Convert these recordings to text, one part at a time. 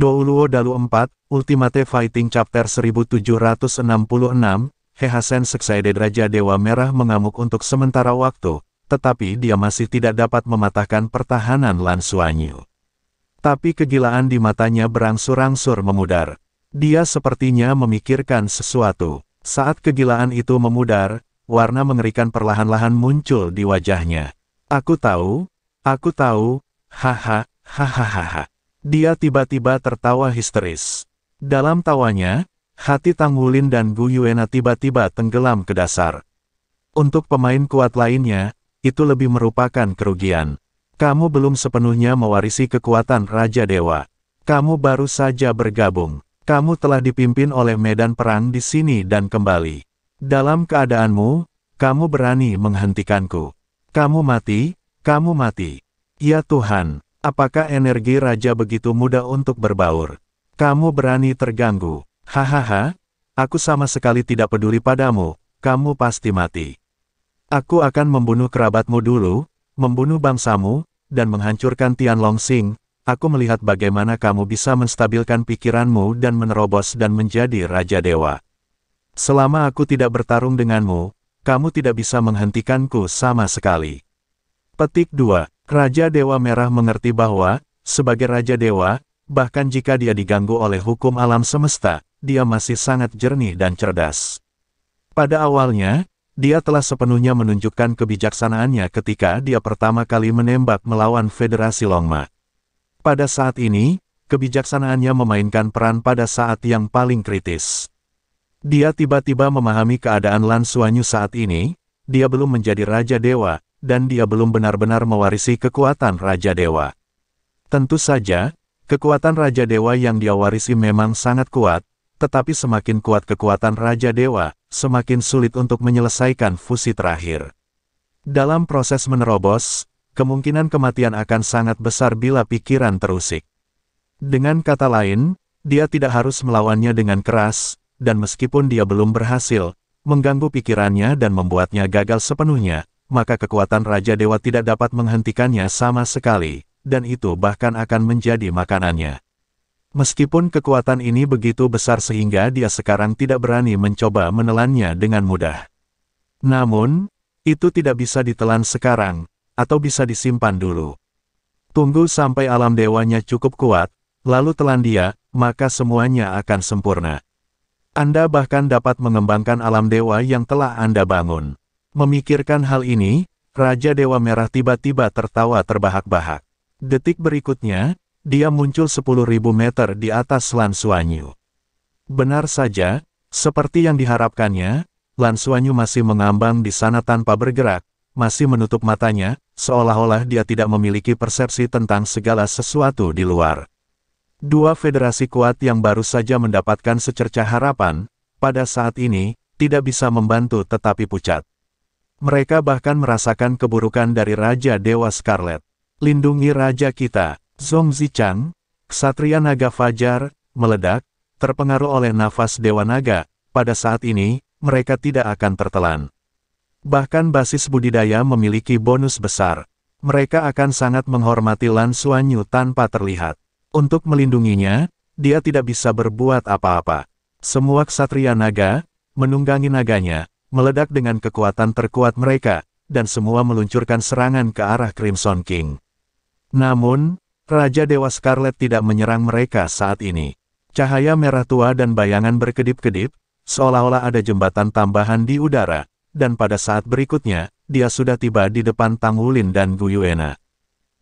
Douluo Dalu 4, Ultimate Fighting Chapter 1766, Hehasen Seksaide Raja Dewa Merah mengamuk untuk sementara waktu, tetapi dia masih tidak dapat mematahkan pertahanan Lan Suanyu. Tapi kegilaan di matanya berangsur-angsur memudar. Dia sepertinya memikirkan sesuatu. Saat kegilaan itu memudar, warna mengerikan perlahan-lahan muncul di wajahnya. Aku tahu, aku tahu, haha, hahaha. Dia tiba-tiba tertawa histeris. Dalam tawanya, hati Tang Wulin dan Gu Yuena tiba-tiba tenggelam ke dasar. Untuk pemain kuat lainnya, itu lebih merupakan kerugian. Kamu belum sepenuhnya mewarisi kekuatan Raja Dewa. Kamu baru saja bergabung. Kamu telah dipimpin oleh medan perang di sini dan kembali. Dalam keadaanmu, kamu berani menghentikanku. Kamu mati, kamu mati. Ya Tuhan, Apakah energi raja begitu mudah untuk berbaur? Kamu berani terganggu. Hahaha, aku sama sekali tidak peduli padamu, kamu pasti mati. Aku akan membunuh kerabatmu dulu, membunuh bangsamu, dan menghancurkan Long Sing. Aku melihat bagaimana kamu bisa menstabilkan pikiranmu dan menerobos dan menjadi Raja Dewa. Selama aku tidak bertarung denganmu, kamu tidak bisa menghentikanku sama sekali. Petik 2. Raja Dewa Merah mengerti bahwa, sebagai Raja Dewa, bahkan jika dia diganggu oleh hukum alam semesta, dia masih sangat jernih dan cerdas. Pada awalnya, dia telah sepenuhnya menunjukkan kebijaksanaannya ketika dia pertama kali menembak melawan Federasi Longma. Pada saat ini, kebijaksanaannya memainkan peran pada saat yang paling kritis. Dia tiba-tiba memahami keadaan Lan Suanyu saat ini, dia belum menjadi Raja Dewa, dan dia belum benar-benar mewarisi kekuatan Raja Dewa. Tentu saja, kekuatan Raja Dewa yang dia warisi memang sangat kuat, tetapi semakin kuat kekuatan Raja Dewa, semakin sulit untuk menyelesaikan fusi terakhir. Dalam proses menerobos, kemungkinan kematian akan sangat besar bila pikiran terusik. Dengan kata lain, dia tidak harus melawannya dengan keras, dan meskipun dia belum berhasil, mengganggu pikirannya dan membuatnya gagal sepenuhnya, maka kekuatan Raja Dewa tidak dapat menghentikannya sama sekali, dan itu bahkan akan menjadi makanannya. Meskipun kekuatan ini begitu besar sehingga dia sekarang tidak berani mencoba menelannya dengan mudah. Namun, itu tidak bisa ditelan sekarang, atau bisa disimpan dulu. Tunggu sampai alam dewanya cukup kuat, lalu telan dia, maka semuanya akan sempurna. Anda bahkan dapat mengembangkan alam dewa yang telah Anda bangun. Memikirkan hal ini, Raja Dewa Merah tiba-tiba tertawa terbahak-bahak. Detik berikutnya, dia muncul 10.000 meter di atas Lan Suanyu. Benar saja, seperti yang diharapkannya, Lan Suanyu masih mengambang di sana tanpa bergerak, masih menutup matanya, seolah-olah dia tidak memiliki persepsi tentang segala sesuatu di luar. Dua federasi kuat yang baru saja mendapatkan secerca harapan, pada saat ini, tidak bisa membantu tetapi pucat. Mereka bahkan merasakan keburukan dari Raja Dewa Scarlet. Lindungi Raja kita, Zong Zichang, Ksatria Naga Fajar, meledak, terpengaruh oleh nafas Dewa Naga, pada saat ini, mereka tidak akan tertelan. Bahkan basis budidaya memiliki bonus besar. Mereka akan sangat menghormati Lan Xuanyu tanpa terlihat. Untuk melindunginya, dia tidak bisa berbuat apa-apa. Semua ksatria naga, menunggangi naganya, meledak dengan kekuatan terkuat mereka, dan semua meluncurkan serangan ke arah Crimson King. Namun, Raja Dewa Scarlet tidak menyerang mereka saat ini. Cahaya merah tua dan bayangan berkedip-kedip, seolah-olah ada jembatan tambahan di udara, dan pada saat berikutnya, dia sudah tiba di depan Tangulin dan Guyuena.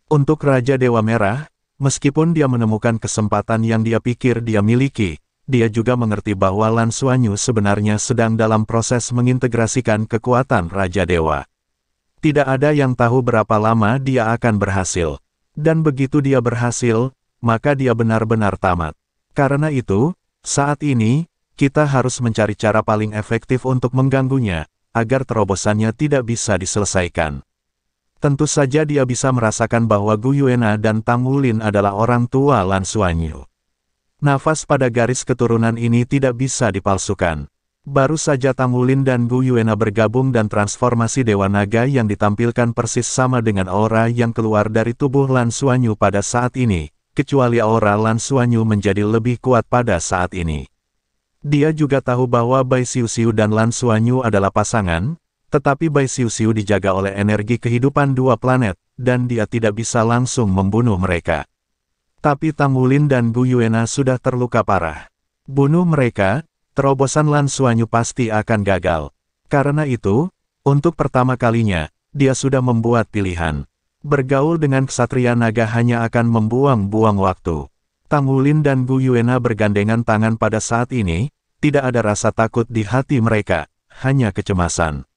Untuk Raja Dewa Merah, meskipun dia menemukan kesempatan yang dia pikir dia miliki, dia juga mengerti bahwa Lan Suanyu sebenarnya sedang dalam proses mengintegrasikan kekuatan Raja Dewa. Tidak ada yang tahu berapa lama dia akan berhasil. Dan begitu dia berhasil, maka dia benar-benar tamat. Karena itu, saat ini, kita harus mencari cara paling efektif untuk mengganggunya, agar terobosannya tidak bisa diselesaikan. Tentu saja dia bisa merasakan bahwa Gu Yuena dan Tang Wulin adalah orang tua Lan Suanyu. Nafas pada garis keturunan ini tidak bisa dipalsukan. Baru saja Tamulin dan Gu Yuena bergabung dan transformasi Dewa Naga yang ditampilkan persis sama dengan aura yang keluar dari tubuh Lan Suanyu pada saat ini, kecuali aura Lan Suanyu menjadi lebih kuat pada saat ini. Dia juga tahu bahwa Bai Xiu Xiu dan Lan Suanyu adalah pasangan, tetapi Bai Xiu Xiu dijaga oleh energi kehidupan dua planet, dan dia tidak bisa langsung membunuh mereka. Tapi Tamulin dan Yuena sudah terluka parah. Bunuh mereka, terobosan Lan Suanyu pasti akan gagal. Karena itu, untuk pertama kalinya, dia sudah membuat pilihan. Bergaul dengan ksatria naga hanya akan membuang-buang waktu. Tamulin dan Yuena bergandengan tangan pada saat ini, tidak ada rasa takut di hati mereka, hanya kecemasan.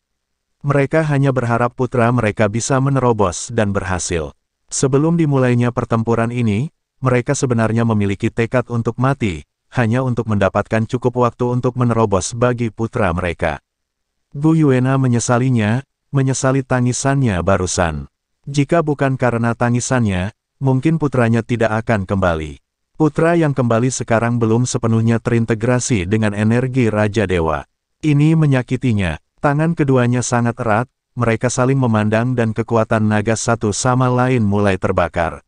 Mereka hanya berharap putra mereka bisa menerobos dan berhasil. Sebelum dimulainya pertempuran ini, mereka sebenarnya memiliki tekad untuk mati, hanya untuk mendapatkan cukup waktu untuk menerobos bagi putra mereka. Bu Yuena menyesalinya, menyesali tangisannya barusan. Jika bukan karena tangisannya, mungkin putranya tidak akan kembali. Putra yang kembali sekarang belum sepenuhnya terintegrasi dengan energi Raja Dewa. Ini menyakitinya, tangan keduanya sangat erat, mereka saling memandang dan kekuatan naga satu sama lain mulai terbakar.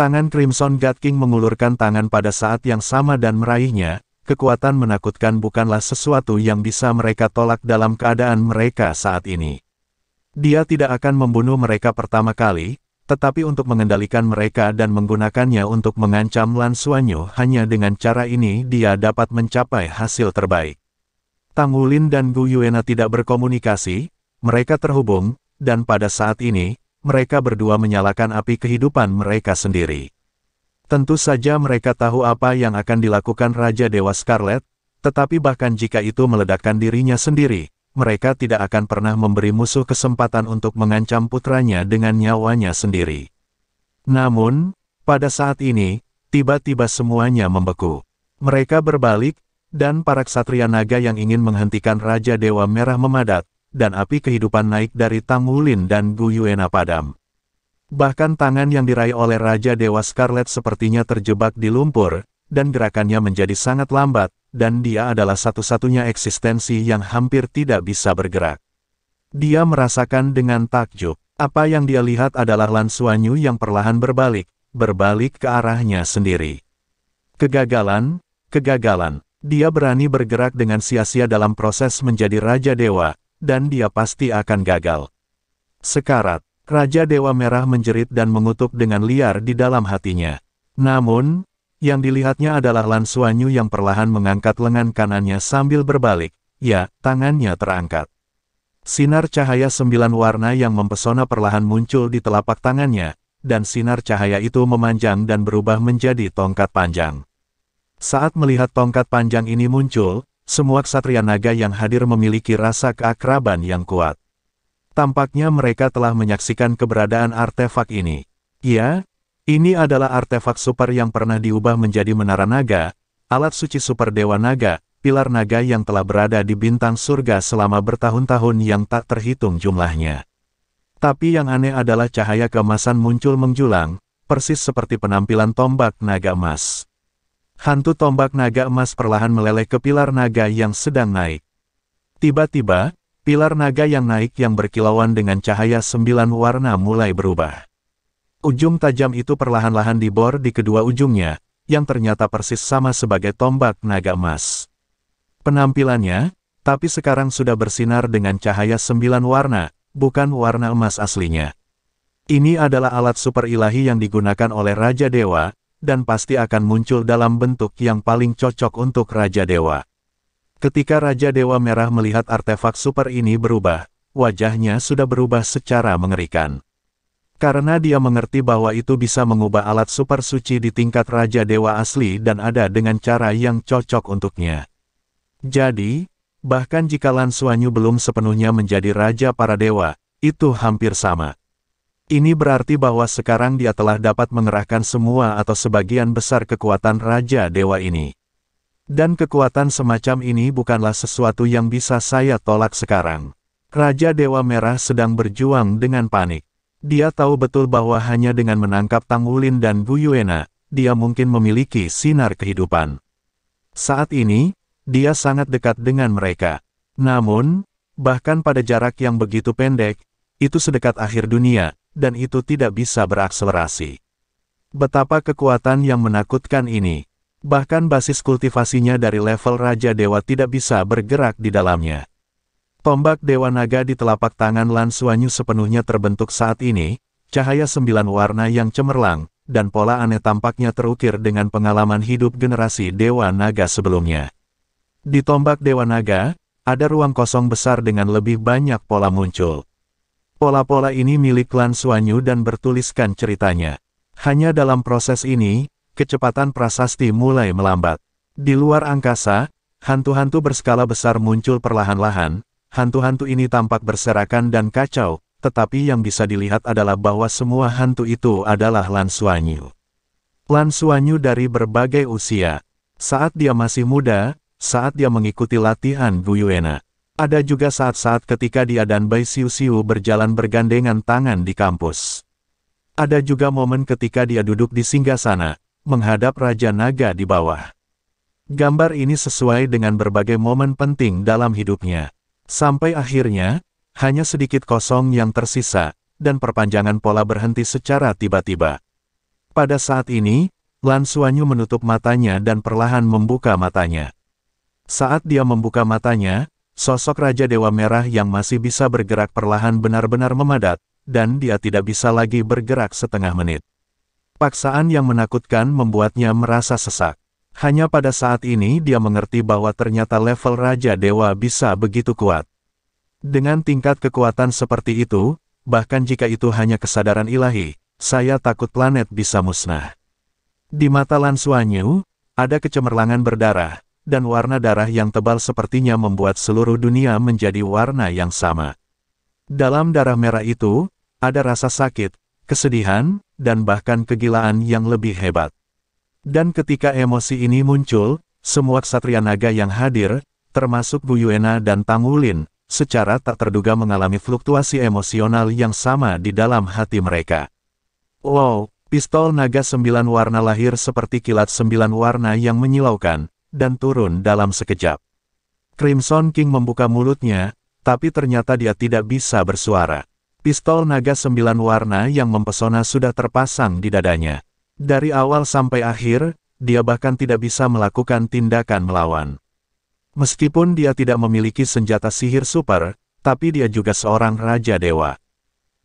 Tangan Crimson God King mengulurkan tangan pada saat yang sama dan meraihnya, kekuatan menakutkan bukanlah sesuatu yang bisa mereka tolak dalam keadaan mereka saat ini. Dia tidak akan membunuh mereka pertama kali, tetapi untuk mengendalikan mereka dan menggunakannya untuk mengancam Lan Suanyu hanya dengan cara ini dia dapat mencapai hasil terbaik. Tang Wulin dan Gu Yuena tidak berkomunikasi, mereka terhubung, dan pada saat ini, mereka berdua menyalakan api kehidupan mereka sendiri. Tentu saja mereka tahu apa yang akan dilakukan Raja Dewa Scarlet, tetapi bahkan jika itu meledakkan dirinya sendiri, mereka tidak akan pernah memberi musuh kesempatan untuk mengancam putranya dengan nyawanya sendiri. Namun, pada saat ini, tiba-tiba semuanya membeku. Mereka berbalik, dan para ksatria naga yang ingin menghentikan Raja Dewa Merah memadat, dan api kehidupan naik dari Tangulin dan Guyuena padam. Bahkan tangan yang diraih oleh Raja Dewa Scarlet sepertinya terjebak di lumpur, dan gerakannya menjadi sangat lambat, dan dia adalah satu-satunya eksistensi yang hampir tidak bisa bergerak. Dia merasakan dengan takjub, apa yang dia lihat adalah Lan Suanyu yang perlahan berbalik, berbalik ke arahnya sendiri. Kegagalan, kegagalan. Dia berani bergerak dengan sia-sia dalam proses menjadi Raja Dewa, dan dia pasti akan gagal. Sekarat, Raja Dewa Merah menjerit dan mengutuk dengan liar di dalam hatinya. Namun, yang dilihatnya adalah Lan Suanyu yang perlahan mengangkat lengan kanannya sambil berbalik, ya, tangannya terangkat. Sinar cahaya sembilan warna yang mempesona perlahan muncul di telapak tangannya, dan sinar cahaya itu memanjang dan berubah menjadi tongkat panjang. Saat melihat tongkat panjang ini muncul, semua ksatria naga yang hadir memiliki rasa keakraban yang kuat. Tampaknya mereka telah menyaksikan keberadaan artefak ini. Ya, ini adalah artefak super yang pernah diubah menjadi menara naga, alat suci super dewa naga, pilar naga yang telah berada di bintang surga selama bertahun-tahun yang tak terhitung jumlahnya. Tapi yang aneh adalah cahaya kemasan muncul menjulang, persis seperti penampilan tombak naga emas. Hantu tombak naga emas perlahan meleleh ke pilar naga yang sedang naik. Tiba-tiba, pilar naga yang naik yang berkilauan dengan cahaya sembilan warna mulai berubah. Ujung tajam itu perlahan-lahan dibor di kedua ujungnya, yang ternyata persis sama sebagai tombak naga emas. Penampilannya, tapi sekarang sudah bersinar dengan cahaya sembilan warna, bukan warna emas aslinya. Ini adalah alat super ilahi yang digunakan oleh Raja Dewa, dan pasti akan muncul dalam bentuk yang paling cocok untuk Raja Dewa. Ketika Raja Dewa Merah melihat artefak super ini berubah, wajahnya sudah berubah secara mengerikan. Karena dia mengerti bahwa itu bisa mengubah alat super suci di tingkat Raja Dewa asli dan ada dengan cara yang cocok untuknya. Jadi, bahkan jika Lan belum sepenuhnya menjadi Raja Para Dewa, itu hampir sama. Ini berarti bahwa sekarang dia telah dapat mengerahkan semua atau sebagian besar kekuatan Raja Dewa ini. Dan kekuatan semacam ini bukanlah sesuatu yang bisa saya tolak sekarang. Raja Dewa Merah sedang berjuang dengan panik. Dia tahu betul bahwa hanya dengan menangkap Tang Wulin dan Guyuena, dia mungkin memiliki sinar kehidupan. Saat ini, dia sangat dekat dengan mereka. Namun, bahkan pada jarak yang begitu pendek, itu sedekat akhir dunia, dan itu tidak bisa berakselerasi. Betapa kekuatan yang menakutkan ini. Bahkan basis kultivasinya dari level Raja Dewa tidak bisa bergerak di dalamnya. Tombak Dewa Naga di telapak tangan Lan sepenuhnya terbentuk saat ini, cahaya sembilan warna yang cemerlang, dan pola aneh tampaknya terukir dengan pengalaman hidup generasi Dewa Naga sebelumnya. Di tombak Dewa Naga, ada ruang kosong besar dengan lebih banyak pola muncul. Pola-pola ini milik klan Suanyu dan bertuliskan ceritanya. Hanya dalam proses ini, kecepatan prasasti mulai melambat. Di luar angkasa, hantu-hantu berskala besar muncul perlahan-lahan, hantu-hantu ini tampak berserakan dan kacau, tetapi yang bisa dilihat adalah bahwa semua hantu itu adalah Lan Suanyu. Lan Suanyu dari berbagai usia. Saat dia masih muda, saat dia mengikuti latihan Guyuena. Ada juga saat-saat ketika dia dan Bai Siu Siu berjalan bergandengan tangan di kampus. Ada juga momen ketika dia duduk di singgasana, menghadap Raja Naga di bawah. Gambar ini sesuai dengan berbagai momen penting dalam hidupnya. Sampai akhirnya, hanya sedikit kosong yang tersisa, dan perpanjangan pola berhenti secara tiba-tiba. Pada saat ini, Lan Suanyu menutup matanya dan perlahan membuka matanya. Saat dia membuka matanya, Sosok Raja Dewa Merah yang masih bisa bergerak perlahan benar-benar memadat, dan dia tidak bisa lagi bergerak setengah menit. Paksaan yang menakutkan membuatnya merasa sesak. Hanya pada saat ini dia mengerti bahwa ternyata level Raja Dewa bisa begitu kuat. Dengan tingkat kekuatan seperti itu, bahkan jika itu hanya kesadaran ilahi, saya takut planet bisa musnah. Di mata Lan ada kecemerlangan berdarah, dan warna darah yang tebal sepertinya membuat seluruh dunia menjadi warna yang sama. Dalam darah merah itu, ada rasa sakit, kesedihan, dan bahkan kegilaan yang lebih hebat. Dan ketika emosi ini muncul, semua ksatria naga yang hadir, termasuk Bu Yuena dan Tang Wulin, secara tak terduga mengalami fluktuasi emosional yang sama di dalam hati mereka. Wow, pistol naga sembilan warna lahir seperti kilat sembilan warna yang menyilaukan, dan turun dalam sekejap. Crimson King membuka mulutnya, tapi ternyata dia tidak bisa bersuara. Pistol naga sembilan warna yang mempesona sudah terpasang di dadanya. Dari awal sampai akhir, dia bahkan tidak bisa melakukan tindakan melawan. Meskipun dia tidak memiliki senjata sihir super, tapi dia juga seorang raja dewa.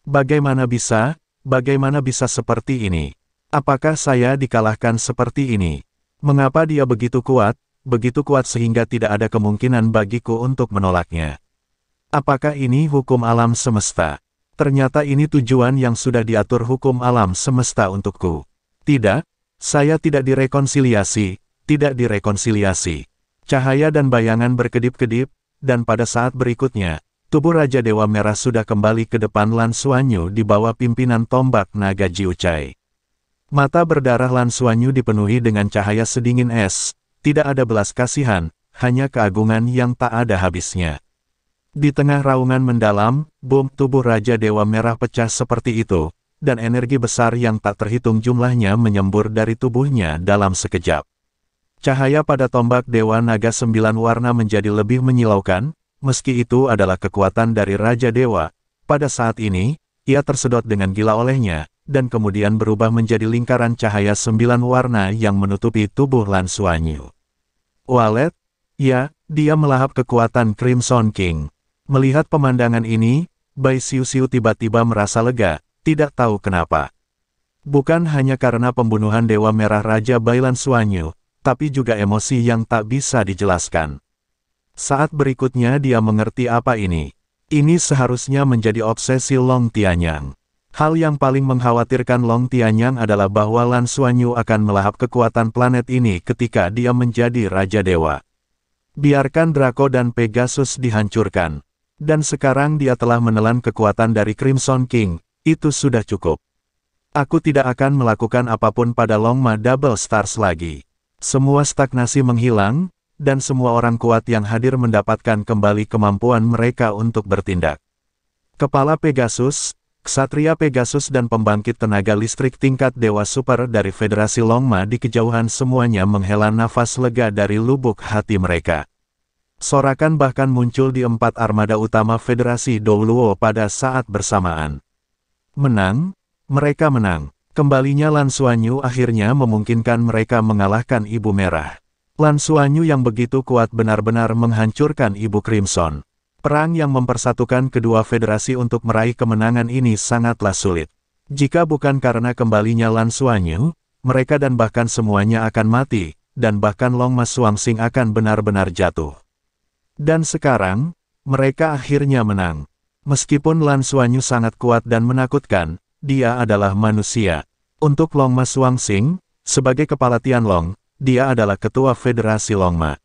Bagaimana bisa? Bagaimana bisa seperti ini? Apakah saya dikalahkan seperti ini? Mengapa dia begitu kuat, begitu kuat sehingga tidak ada kemungkinan bagiku untuk menolaknya? Apakah ini hukum alam semesta? Ternyata ini tujuan yang sudah diatur hukum alam semesta untukku. Tidak, saya tidak direkonsiliasi, tidak direkonsiliasi. Cahaya dan bayangan berkedip-kedip, dan pada saat berikutnya, tubuh Raja Dewa Merah sudah kembali ke depan Lan Suanyu di bawah pimpinan tombak naga Jiucai. Mata berdarah Lan Suanyu dipenuhi dengan cahaya sedingin es, tidak ada belas kasihan, hanya keagungan yang tak ada habisnya. Di tengah raungan mendalam, bom tubuh Raja Dewa Merah pecah seperti itu, dan energi besar yang tak terhitung jumlahnya menyembur dari tubuhnya dalam sekejap. Cahaya pada tombak Dewa Naga Sembilan Warna menjadi lebih menyilaukan, meski itu adalah kekuatan dari Raja Dewa. Pada saat ini, ia tersedot dengan gila olehnya, dan kemudian berubah menjadi lingkaran cahaya sembilan warna yang menutupi tubuh Lan Suanyu. Walet? Ya, dia melahap kekuatan Crimson King. Melihat pemandangan ini, Bai Siu Siu tiba-tiba merasa lega, tidak tahu kenapa. Bukan hanya karena pembunuhan Dewa Merah Raja Bailan Suanyu, tapi juga emosi yang tak bisa dijelaskan. Saat berikutnya dia mengerti apa ini. Ini seharusnya menjadi obsesi Long Tianyang. Hal yang paling mengkhawatirkan Long Tianyang adalah bahwa Lan Xuanyu akan melahap kekuatan planet ini ketika dia menjadi Raja Dewa. Biarkan Draco dan Pegasus dihancurkan. Dan sekarang dia telah menelan kekuatan dari Crimson King, itu sudah cukup. Aku tidak akan melakukan apapun pada Longma Double Stars lagi. Semua stagnasi menghilang, dan semua orang kuat yang hadir mendapatkan kembali kemampuan mereka untuk bertindak. Kepala Pegasus, Ksatria Pegasus dan pembangkit tenaga listrik tingkat Dewa Super dari Federasi Longma di kejauhan semuanya menghela nafas lega dari lubuk hati mereka. Sorakan bahkan muncul di empat armada utama Federasi Douluo pada saat bersamaan. Menang? Mereka menang. Kembalinya Lansuanyu akhirnya memungkinkan mereka mengalahkan Ibu Merah. Lansuanyu yang begitu kuat benar-benar menghancurkan Ibu Crimson. Perang yang mempersatukan kedua federasi untuk meraih kemenangan ini sangatlah sulit. Jika bukan karena kembalinya Lan Suanyu, mereka dan bahkan semuanya akan mati, dan bahkan Long Mas Sing akan benar-benar jatuh. Dan sekarang, mereka akhirnya menang. Meskipun Lan Suanyu sangat kuat dan menakutkan, dia adalah manusia. Untuk Long Mas Sing, sebagai kepala Tianlong, dia adalah ketua Federasi Longma.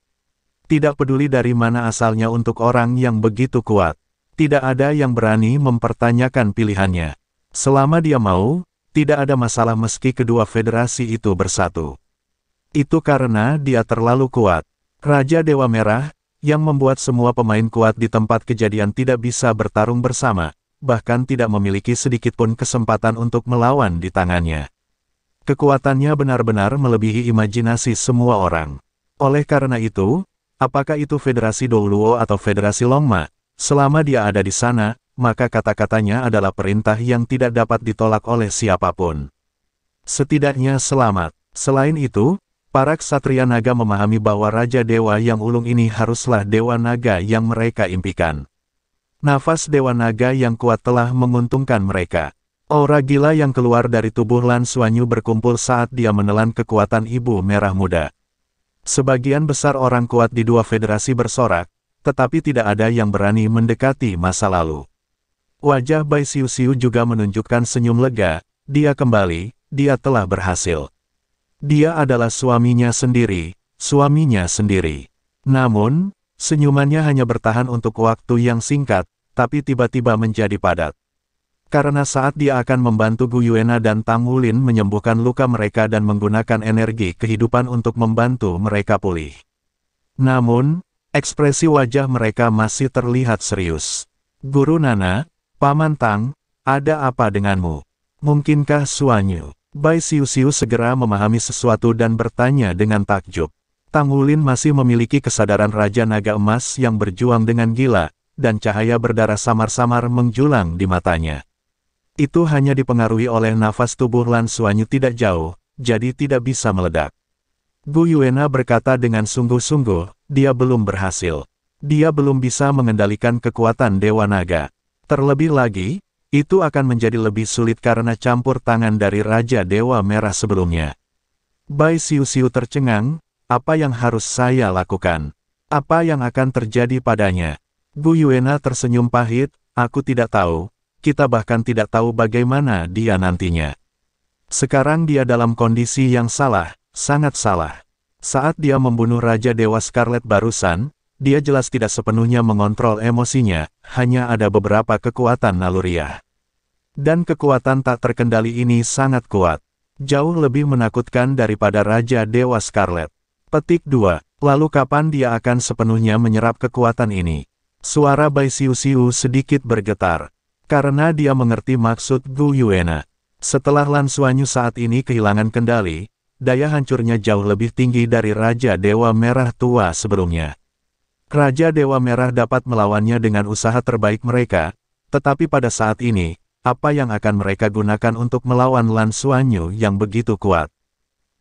Tidak peduli dari mana asalnya untuk orang yang begitu kuat. Tidak ada yang berani mempertanyakan pilihannya. Selama dia mau, tidak ada masalah meski kedua federasi itu bersatu. Itu karena dia terlalu kuat. Raja Dewa Merah, yang membuat semua pemain kuat di tempat kejadian tidak bisa bertarung bersama, bahkan tidak memiliki sedikitpun kesempatan untuk melawan di tangannya. Kekuatannya benar-benar melebihi imajinasi semua orang. Oleh karena itu, Apakah itu Federasi Douluo atau Federasi Longma? Selama dia ada di sana, maka kata-katanya adalah perintah yang tidak dapat ditolak oleh siapapun. Setidaknya selamat. Selain itu, para ksatria naga memahami bahwa Raja Dewa yang ulung ini haruslah Dewa Naga yang mereka impikan. Nafas Dewa Naga yang kuat telah menguntungkan mereka. Aura gila yang keluar dari tubuh Lan Suanyu berkumpul saat dia menelan kekuatan Ibu Merah Muda. Sebagian besar orang kuat di dua federasi bersorak, tetapi tidak ada yang berani mendekati masa lalu. Wajah Bai Siu Siu juga menunjukkan senyum lega, dia kembali, dia telah berhasil. Dia adalah suaminya sendiri, suaminya sendiri. Namun, senyumannya hanya bertahan untuk waktu yang singkat, tapi tiba-tiba menjadi padat. Karena saat dia akan membantu Gu Yuena dan Tang Wulin menyembuhkan luka mereka dan menggunakan energi kehidupan untuk membantu mereka pulih. Namun, ekspresi wajah mereka masih terlihat serius. Guru Nana, Paman Tang, ada apa denganmu? Mungkinkah Suanyu? Bai Siu Siu segera memahami sesuatu dan bertanya dengan takjub. Tang Wulin masih memiliki kesadaran Raja Naga Emas yang berjuang dengan gila, dan cahaya berdarah samar-samar menjulang di matanya. Itu hanya dipengaruhi oleh nafas tubuh Lan Suanyu tidak jauh, jadi tidak bisa meledak. Gu Yuena berkata dengan sungguh-sungguh, dia belum berhasil. Dia belum bisa mengendalikan kekuatan Dewa Naga. Terlebih lagi, itu akan menjadi lebih sulit karena campur tangan dari Raja Dewa Merah sebelumnya. Bai Siu Siu tercengang, apa yang harus saya lakukan? Apa yang akan terjadi padanya? Gu Yuena tersenyum pahit, aku tidak tahu, kita bahkan tidak tahu bagaimana dia nantinya. Sekarang dia dalam kondisi yang salah, sangat salah. Saat dia membunuh Raja Dewa Scarlet barusan, dia jelas tidak sepenuhnya mengontrol emosinya, hanya ada beberapa kekuatan naluriah. Dan kekuatan tak terkendali ini sangat kuat. Jauh lebih menakutkan daripada Raja Dewa Scarlet. Petik 2. Lalu kapan dia akan sepenuhnya menyerap kekuatan ini? Suara Bai Siu Siu sedikit bergetar karena dia mengerti maksud Gu Yuena. Setelah Lan Suanyu saat ini kehilangan kendali, daya hancurnya jauh lebih tinggi dari Raja Dewa Merah Tua sebelumnya. Raja Dewa Merah dapat melawannya dengan usaha terbaik mereka, tetapi pada saat ini, apa yang akan mereka gunakan untuk melawan Lan Suanyu yang begitu kuat?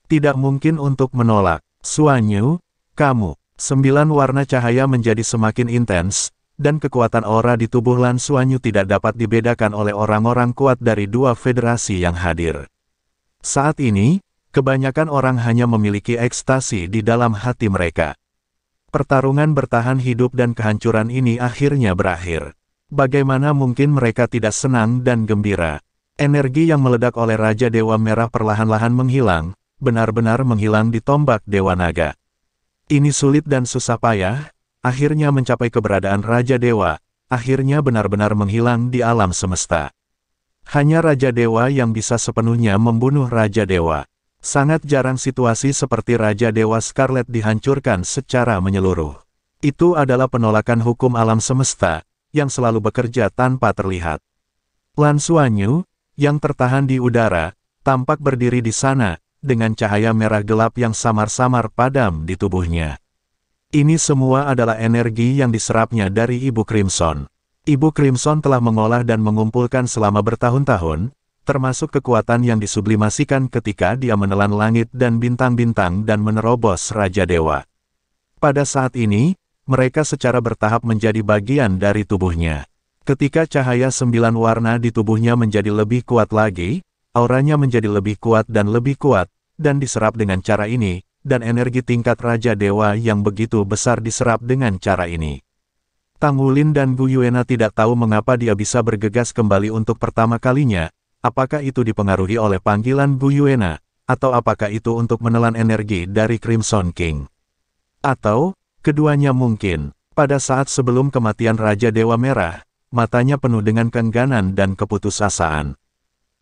Tidak mungkin untuk menolak. Suanyu, kamu. Sembilan warna cahaya menjadi semakin intens, dan kekuatan aura di tubuh Lan Suanyu tidak dapat dibedakan oleh orang-orang kuat dari dua federasi yang hadir. Saat ini, kebanyakan orang hanya memiliki ekstasi di dalam hati mereka. Pertarungan bertahan hidup dan kehancuran ini akhirnya berakhir. Bagaimana mungkin mereka tidak senang dan gembira? Energi yang meledak oleh Raja Dewa Merah perlahan-lahan menghilang, benar-benar menghilang di tombak Dewa Naga. Ini sulit dan susah payah, akhirnya mencapai keberadaan Raja Dewa, akhirnya benar-benar menghilang di alam semesta. Hanya Raja Dewa yang bisa sepenuhnya membunuh Raja Dewa. Sangat jarang situasi seperti Raja Dewa Scarlet dihancurkan secara menyeluruh. Itu adalah penolakan hukum alam semesta, yang selalu bekerja tanpa terlihat. Lan Suanyu, yang tertahan di udara, tampak berdiri di sana, dengan cahaya merah gelap yang samar-samar padam di tubuhnya. Ini semua adalah energi yang diserapnya dari Ibu Crimson. Ibu Crimson telah mengolah dan mengumpulkan selama bertahun-tahun, termasuk kekuatan yang disublimasikan ketika dia menelan langit dan bintang-bintang dan menerobos Raja Dewa. Pada saat ini, mereka secara bertahap menjadi bagian dari tubuhnya. Ketika cahaya sembilan warna di tubuhnya menjadi lebih kuat lagi, auranya menjadi lebih kuat dan lebih kuat, dan diserap dengan cara ini, dan energi tingkat Raja Dewa yang begitu besar diserap dengan cara ini. Tang Wulin dan Yuena tidak tahu mengapa dia bisa bergegas kembali untuk pertama kalinya, apakah itu dipengaruhi oleh panggilan Yuena, atau apakah itu untuk menelan energi dari Crimson King. Atau, keduanya mungkin, pada saat sebelum kematian Raja Dewa Merah, matanya penuh dengan kengganan dan keputusasaan.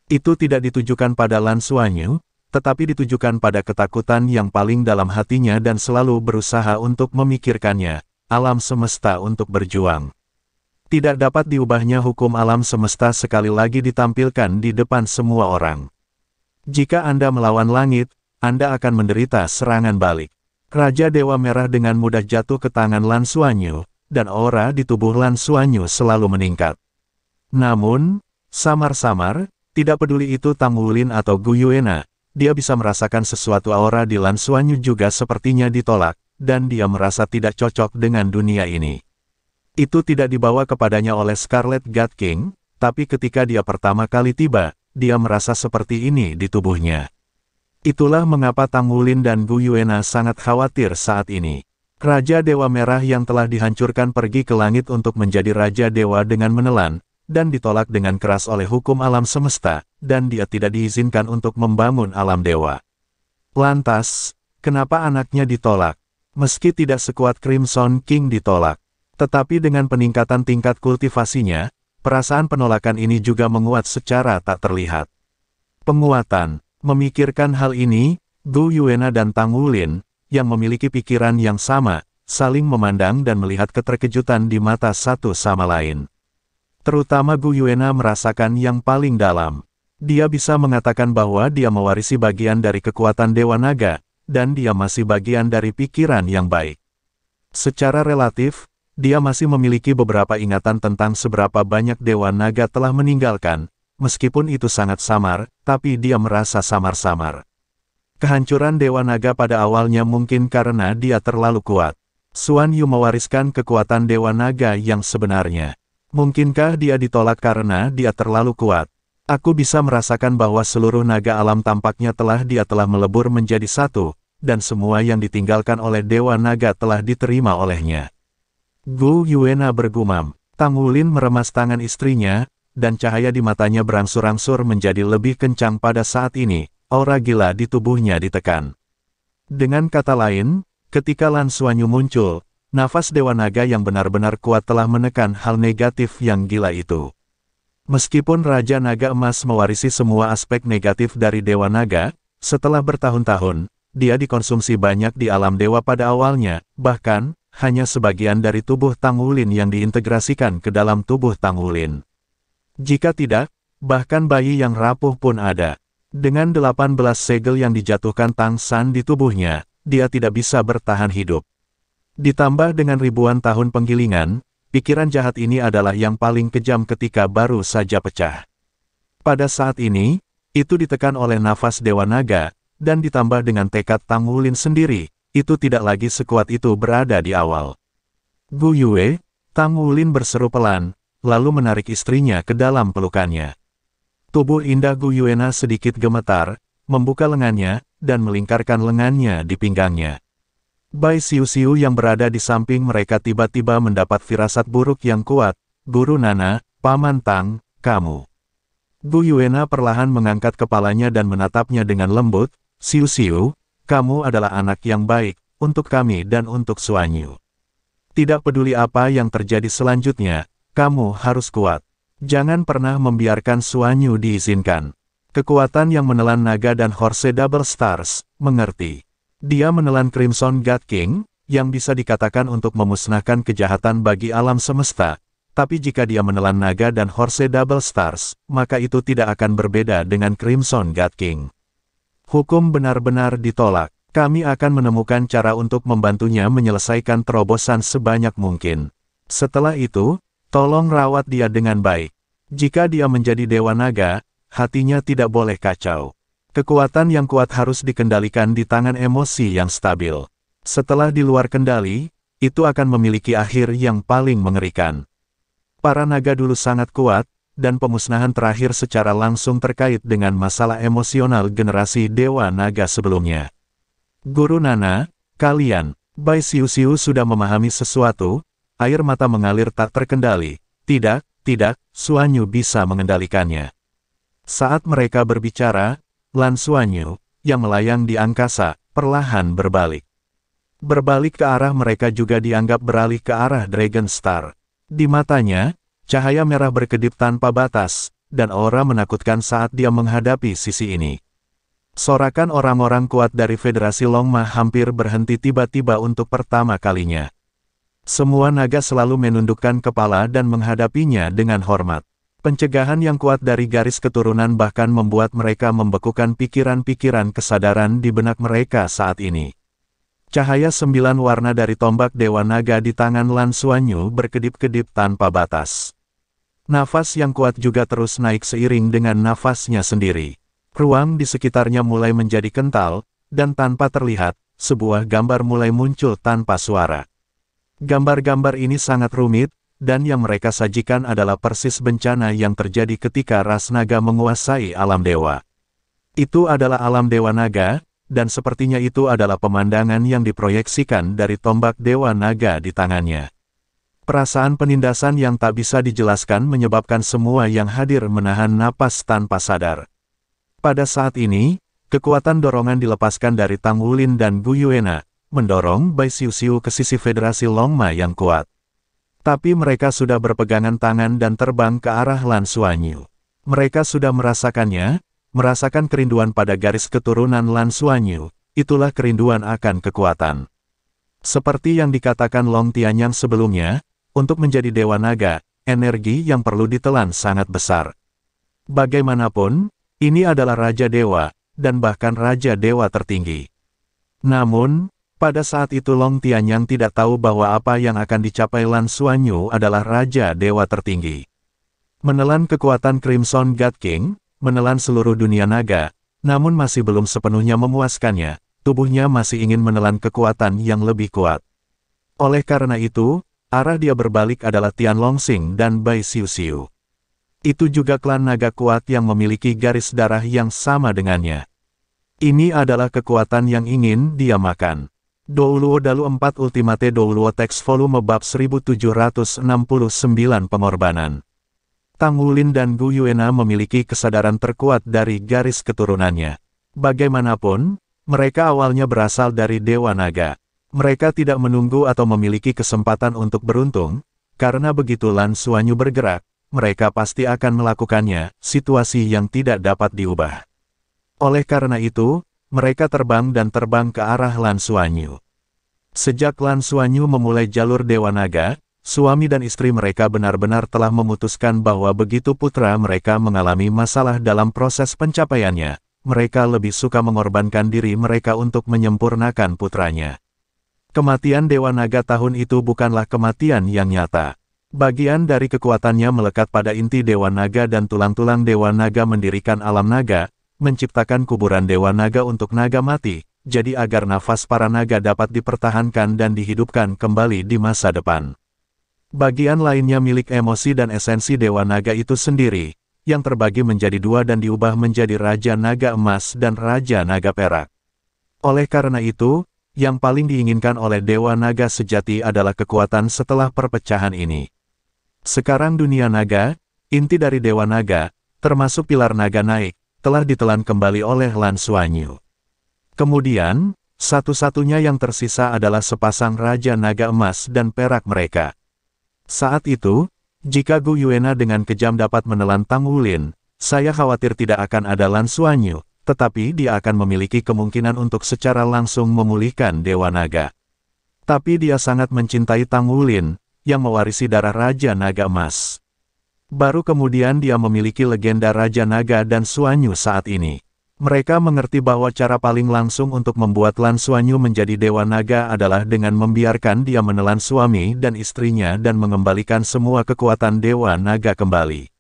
Itu tidak ditujukan pada Lan Suanyu, tetapi ditujukan pada ketakutan yang paling dalam hatinya dan selalu berusaha untuk memikirkannya, alam semesta untuk berjuang. Tidak dapat diubahnya hukum alam semesta sekali lagi ditampilkan di depan semua orang. Jika Anda melawan langit, Anda akan menderita serangan balik. Raja Dewa Merah dengan mudah jatuh ke tangan Lan Suanyu, dan aura di tubuh Lan Suanyu selalu meningkat. Namun, samar-samar, tidak peduli itu Tang Wulin atau Guyuena, dia bisa merasakan sesuatu aura di Lan Suanyu juga sepertinya ditolak, dan dia merasa tidak cocok dengan dunia ini. Itu tidak dibawa kepadanya oleh Scarlet God King, tapi ketika dia pertama kali tiba, dia merasa seperti ini di tubuhnya. Itulah mengapa Tang Wulin dan Gu Yuena sangat khawatir saat ini. Raja Dewa Merah yang telah dihancurkan pergi ke langit untuk menjadi Raja Dewa dengan menelan, dan ditolak dengan keras oleh hukum alam semesta, dan dia tidak diizinkan untuk membangun alam dewa. Lantas, kenapa anaknya ditolak? Meski tidak sekuat Crimson King ditolak, tetapi dengan peningkatan tingkat kultivasinya, perasaan penolakan ini juga menguat secara tak terlihat. Penguatan, memikirkan hal ini, Du Yuena dan Tang Wulin, yang memiliki pikiran yang sama, saling memandang dan melihat keterkejutan di mata satu sama lain. Terutama Gu Yuena merasakan yang paling dalam. Dia bisa mengatakan bahwa dia mewarisi bagian dari kekuatan Dewa Naga, dan dia masih bagian dari pikiran yang baik. Secara relatif, dia masih memiliki beberapa ingatan tentang seberapa banyak Dewa Naga telah meninggalkan, meskipun itu sangat samar, tapi dia merasa samar-samar. Kehancuran Dewa Naga pada awalnya mungkin karena dia terlalu kuat. Suan Yu mewariskan kekuatan Dewa Naga yang sebenarnya. Mungkinkah dia ditolak karena dia terlalu kuat? Aku bisa merasakan bahwa seluruh naga alam tampaknya telah dia telah melebur menjadi satu, dan semua yang ditinggalkan oleh Dewa Naga telah diterima olehnya. Gu Yuena bergumam, Tang Wulin meremas tangan istrinya, dan cahaya di matanya berangsur-angsur menjadi lebih kencang pada saat ini, aura gila di tubuhnya ditekan. Dengan kata lain, ketika Lan Suanyu muncul, nafas Dewa Naga yang benar-benar kuat telah menekan hal negatif yang gila itu. Meskipun Raja Naga Emas mewarisi semua aspek negatif dari Dewa Naga, setelah bertahun-tahun, dia dikonsumsi banyak di alam dewa pada awalnya, bahkan, hanya sebagian dari tubuh Tangulin yang diintegrasikan ke dalam tubuh Tangulin. Jika tidak, bahkan bayi yang rapuh pun ada. Dengan 18 segel yang dijatuhkan Tang San di tubuhnya, dia tidak bisa bertahan hidup. Ditambah dengan ribuan tahun penggilingan, pikiran jahat ini adalah yang paling kejam ketika baru saja pecah. Pada saat ini, itu ditekan oleh nafas Dewa Naga, dan ditambah dengan tekad Tang Wulin sendiri, itu tidak lagi sekuat itu berada di awal. Gu Yue, Tang Wulin berseru pelan, lalu menarik istrinya ke dalam pelukannya. Tubuh indah Gu Yuena sedikit gemetar, membuka lengannya, dan melingkarkan lengannya di pinggangnya. Bai Siu Siu yang berada di samping mereka tiba-tiba mendapat firasat buruk yang kuat, Guru Nana, Paman Tang, kamu. Bu Yuena perlahan mengangkat kepalanya dan menatapnya dengan lembut, Siu Siu, kamu adalah anak yang baik, untuk kami dan untuk Suanyu. Tidak peduli apa yang terjadi selanjutnya, kamu harus kuat. Jangan pernah membiarkan Suanyu diizinkan. Kekuatan yang menelan naga dan Horse Double Stars, mengerti. Dia menelan Crimson God King, yang bisa dikatakan untuk memusnahkan kejahatan bagi alam semesta, tapi jika dia menelan naga dan Horse Double Stars, maka itu tidak akan berbeda dengan Crimson God King. Hukum benar-benar ditolak. Kami akan menemukan cara untuk membantunya menyelesaikan terobosan sebanyak mungkin. Setelah itu, tolong rawat dia dengan baik. Jika dia menjadi Dewa Naga, hatinya tidak boleh kacau. Kekuatan yang kuat harus dikendalikan di tangan emosi yang stabil. Setelah di luar kendali, itu akan memiliki akhir yang paling mengerikan. Para naga dulu sangat kuat, dan pemusnahan terakhir secara langsung terkait dengan masalah emosional generasi Dewa Naga sebelumnya. Guru Nana, kalian, Bai Siu Siu sudah memahami sesuatu, air mata mengalir tak terkendali. Tidak, tidak, Suanyu bisa mengendalikannya. Saat mereka berbicara, Lan Xuanyu, yang melayang di angkasa, perlahan berbalik. Berbalik ke arah mereka juga dianggap beralih ke arah Dragon Star. Di matanya, cahaya merah berkedip tanpa batas, dan aura menakutkan saat dia menghadapi sisi ini. Sorakan orang-orang kuat dari Federasi Longma hampir berhenti tiba-tiba untuk pertama kalinya. Semua naga selalu menundukkan kepala dan menghadapinya dengan hormat. Pencegahan yang kuat dari garis keturunan bahkan membuat mereka membekukan pikiran-pikiran kesadaran di benak mereka saat ini. Cahaya sembilan warna dari tombak Dewa Naga di tangan Lan Suanyu berkedip-kedip tanpa batas. Nafas yang kuat juga terus naik seiring dengan nafasnya sendiri. Ruang di sekitarnya mulai menjadi kental, dan tanpa terlihat, sebuah gambar mulai muncul tanpa suara. Gambar-gambar ini sangat rumit, dan yang mereka sajikan adalah persis bencana yang terjadi ketika ras naga menguasai alam dewa. Itu adalah alam dewa naga, dan sepertinya itu adalah pemandangan yang diproyeksikan dari tombak dewa naga di tangannya. Perasaan penindasan yang tak bisa dijelaskan menyebabkan semua yang hadir menahan napas tanpa sadar. Pada saat ini, kekuatan dorongan dilepaskan dari Tang Wulin dan Gu Yuena, mendorong Bai Siu Siu ke sisi Federasi Longma yang kuat. Tapi mereka sudah berpegangan tangan dan terbang ke arah Lan Suanyu. Mereka sudah merasakannya, merasakan kerinduan pada garis keturunan Lan Suanyu, itulah kerinduan akan kekuatan. Seperti yang dikatakan Long Tianyang sebelumnya, untuk menjadi Dewa Naga, energi yang perlu ditelan sangat besar. Bagaimanapun, ini adalah Raja Dewa, dan bahkan Raja Dewa tertinggi. Namun, pada saat itu Long Tianyang tidak tahu bahwa apa yang akan dicapai Lan Xuanyu adalah Raja Dewa Tertinggi. Menelan kekuatan Crimson God King, menelan seluruh dunia naga, namun masih belum sepenuhnya memuaskannya, tubuhnya masih ingin menelan kekuatan yang lebih kuat. Oleh karena itu, arah dia berbalik adalah Tian Longxing dan Bai Xiu Xiu. Itu juga klan naga kuat yang memiliki garis darah yang sama dengannya. Ini adalah kekuatan yang ingin dia makan. Douluo Dalu 4 Ultimate Douluo Text Volume Bab 1769 Pengorbanan Tang Wulin dan Gu Yuena memiliki kesadaran terkuat dari garis keturunannya. Bagaimanapun, mereka awalnya berasal dari Dewa Naga. Mereka tidak menunggu atau memiliki kesempatan untuk beruntung, karena begitu Lan Suanyu bergerak, mereka pasti akan melakukannya, situasi yang tidak dapat diubah. Oleh karena itu, mereka terbang dan terbang ke arah Lan Suanyu. Sejak Lan Suanyu memulai jalur Dewa Naga, suami dan istri mereka benar-benar telah memutuskan bahwa begitu putra mereka mengalami masalah dalam proses pencapaiannya, mereka lebih suka mengorbankan diri mereka untuk menyempurnakan putranya. Kematian Dewa Naga tahun itu bukanlah kematian yang nyata. Bagian dari kekuatannya melekat pada inti Dewa Naga dan tulang-tulang Dewa Naga mendirikan alam naga, menciptakan kuburan dewa naga untuk naga mati, jadi agar nafas para naga dapat dipertahankan dan dihidupkan kembali di masa depan. Bagian lainnya milik emosi dan esensi Dewa Naga itu sendiri, yang terbagi menjadi dua dan diubah menjadi Raja Naga Emas dan Raja Naga Perak. Oleh karena itu, yang paling diinginkan oleh Dewa Naga sejati adalah kekuatan setelah perpecahan ini. Sekarang dunia naga, inti dari Dewa Naga, termasuk pilar naga naik, telah ditelan kembali oleh Lan Suanyu. Kemudian, satu-satunya yang tersisa adalah sepasang Raja Naga Emas dan Perak mereka. Saat itu, jika Gu Yuena dengan kejam dapat menelan Tang Wulin, saya khawatir tidak akan ada Lan Suanyu, tetapi dia akan memiliki kemungkinan untuk secara langsung memulihkan Dewa Naga. Tapi dia sangat mencintai Tang Wulin, yang mewarisi darah Raja Naga Emas. Baru kemudian dia memiliki legenda Raja Naga dan Suanyu saat ini. Mereka mengerti bahwa cara paling langsung untuk membuat Lan Suanyu menjadi Dewa Naga adalah dengan membiarkan dia menelan suami dan istrinya dan mengembalikan semua kekuatan Dewa Naga kembali.